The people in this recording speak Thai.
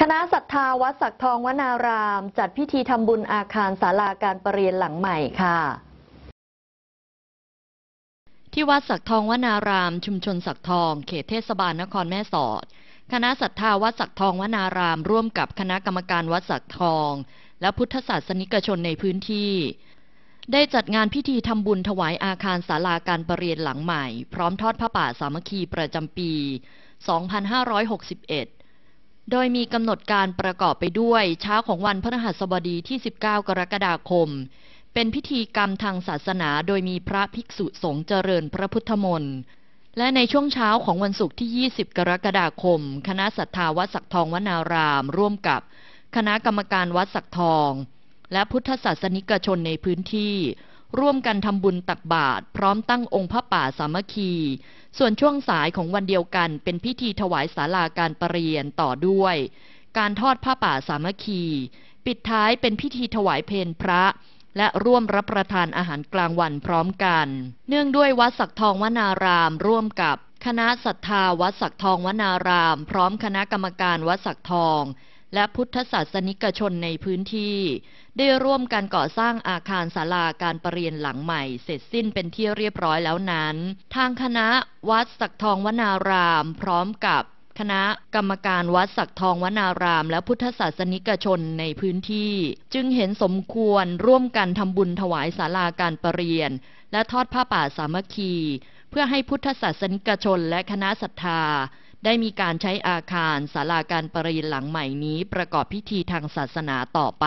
คณะศรัทธาวัดสักทองวนาราม จัดพิธีทำบุญอาคารศาลาการประเรียนหลังใหม่ค่ะ ที่วัดสักทองวนาราม ชุมชนสักทอง เขตเทศบาลนครแม่สอด คณะศรัทธาวัดสักทองวนาราม ร่วมกับคณะกรรมการวัดสักทอง และพุทธศาสนิกชนในพื้นที่ ได้จัดงานพิธีทำบุญถวายอาคารศาลาการประเรียนหลังใหม่ พร้อมทอดพระป่าสามัคคีประจำปี 2561โดยมีกำหนดการประกอบไปด้วย เช้าของวันพฤหัสบดีที่ 19 กรกฎาคม เป็นพิธีกรรมทางศาสนาโดยมีพระภิกษุสงฆ์เจริญพระพุทธมนต์ และในช่วงเช้าของวันศุกร์ที่ 20 กรกฎาคม คณะสัทธาวัดสักทองวนาราม ร่วมกับคณะกรรมการวัดสักทอง และพุทธศาสนิกชนในพื้นที่ร่วมกันทำบุญตักบาตรพร้อมตั้งองค์พระป่าสามัคคี ส่วนช่วงสายของวันเดียวกันเป็นพิธีถวายสาลาการประเรียนต่อด้วย การทอดผ้าป่าสามัคคี ปิดท้ายเป็นพิธีถวายเพลพระ และร่วมรับประทานอาหารกลางวันพร้อมกัน เนื่องด้วยวัดสักทองวนาราม ร่วมกับคณะศรัทธาวัดสักทองวนาราม พร้อมคณะกรรมการวัดสักทองและพุทธศาสนิกชน ในพื้นที่ ได้ร่วมกันก่อสร้างอาคารศาลาการประเรียนหลังใหม่ เสร็จสิ้นเป็นที่เรียบร้อยแล้วนั้น ทางคณะวัดสักทองวนาราม พร้อมกับคณะกรรมการวัดสักทองวนาราม และพุทธศาสนิกชน ในพื้นที่ จึงเห็นสมควรร่วมกันทำบุญถวายศาลาการประเรียนและทอดผ้าป่าสามัคคี เพื่อให้พุทธศาสนิกชนและคณะศรัทธาได้มีการใช้อาคารศาลาการประเรียนหลังใหม่นี้ประกอบพิธีทางศาสนาต่อไป